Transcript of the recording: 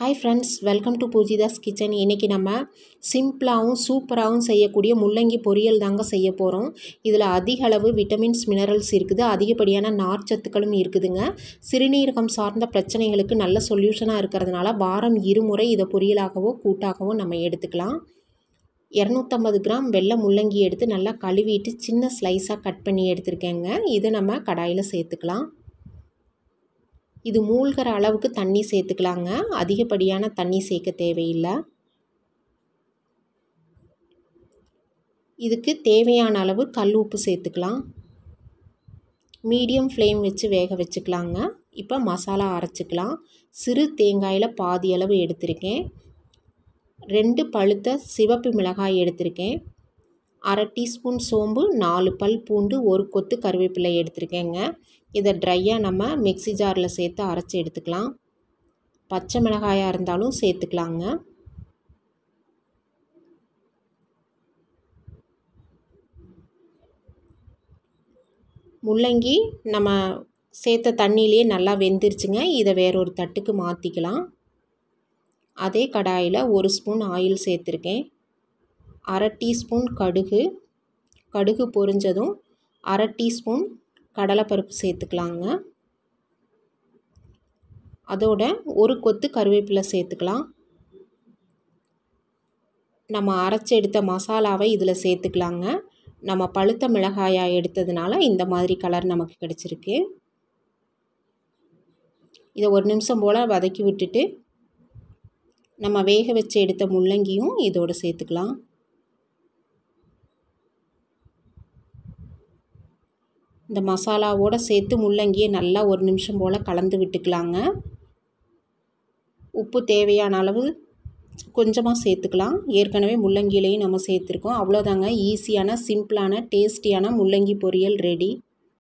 hi friends welcome to Poojitha's kitchen இன்றைக்கி நம்ம சிம்பிளாகவும் சூப்பராகவும் செய்யக்கூடிய முள்ளங்கி பொரியல் தாங்க செய்ய போகிறோம் இதில் அதிக அளவு விட்டமின்ஸ் மினரல்ஸ் இருக்குது அதிகப்படியான நார்ச்சத்துக்களும் இருக்குதுங்க சிறுநீரகம் சார்ந்த பிரச்சனைகளுக்கு நல்ல சொல்யூஷனாக இருக்கிறதுனால வாரம் இருமுறை இதை பொரியலாகவோ கூட்டாகவோ நம்ம எடுத்துக்கலாம் இரநூத்தம்பது கிராம் வெள்ளை முள்ளங்கி எடுத்து நல்லா கழுவிட்டு சின்ன ஸ்லைஸாக கட் பண்ணி எடுத்துருக்கேங்க இதை நம்ம கடாயில் சேர்த்துக்கலாம் இது மூழ்கிற அளவுக்கு தண்ணி சேர்த்துக்கலாங்க அதிகப்படியான தண்ணி சேர்க்க தேவையில்லை இதுக்கு தேவையான அளவு கல் உப்பு சேர்த்துக்கலாம் மீடியம் ஃப்ளேம் வச்சு வேக வச்சுக்கலாங்க இப்போ மசாலா அரைச்சிக்கலாம் சிறு தேங்காயில் பாதி அளவு எடுத்திருக்கேன் ரெண்டு பழுத்த சிவப்பு மிளகாய் எடுத்திருக்கேன் அரை டீஸ்பூன் சோம்பு நாலு பல் பூண்டு ஒரு கொத்து கருவேப்பிலை எடுத்துருக்கேங்க இதை ட்ரையாக நம்ம மிக்சி ஜாரில் சேர்த்து அரைச்சி எடுத்துக்கலாம் பச்சை மிளகாயாக இருந்தாலும் சேர்த்துக்கலாங்க முள்ளங்கி நம்ம சேர்த்த தண்ணியிலேயே நல்லா வெந்துருச்சுங்க இதை வேறொரு தட்டுக்கு மாற்றிக்கலாம் அதே கடாயில் ஒரு ஸ்பூன் ஆயில் சேர்த்துருக்கேன் அரை டீஸ்பூன் கடுகு கடுகு பொரிஞ்சதும் அரை டீஸ்பூன் கடலைப்பருப்பு சேர்த்துக்கலாங்க அதோட ஒரு கொத்து கருவேப்பிலை சேர்த்துக்கலாம் நம்ம அரைச்சி எடுத்த மசாலாவை இதில் சேர்த்துக்கலாங்க நம்ம பழுத்த மிளகாயாக எடுத்ததுனால இந்த மாதிரி கலர் நமக்கு கிடச்சிருக்கு இதை ஒரு நிமிஷம் போல் வதக்கி விட்டுட்டு நம்ம வேக வச்சு எடுத்த முள்ளங்கியும் இதோடு சேர்த்துக்கலாம் இந்த மசாலாவோடு சேர்த்து முள்ளங்கியை நல்லா ஒரு நிமிஷம் போல் கலந்து விட்டுக்கலாங்க உப்பு தேவையான அளவு கொஞ்சமாக சேர்த்துக்கலாம் ஏற்கனவே முள்ளங்கிலையும் நம்ம சேர்த்துருக்கோம் அவ்வளோதாங்க ஈஸியான சிம்பிளான டேஸ்டியான முள்ளங்கி பொரியல் ரெடி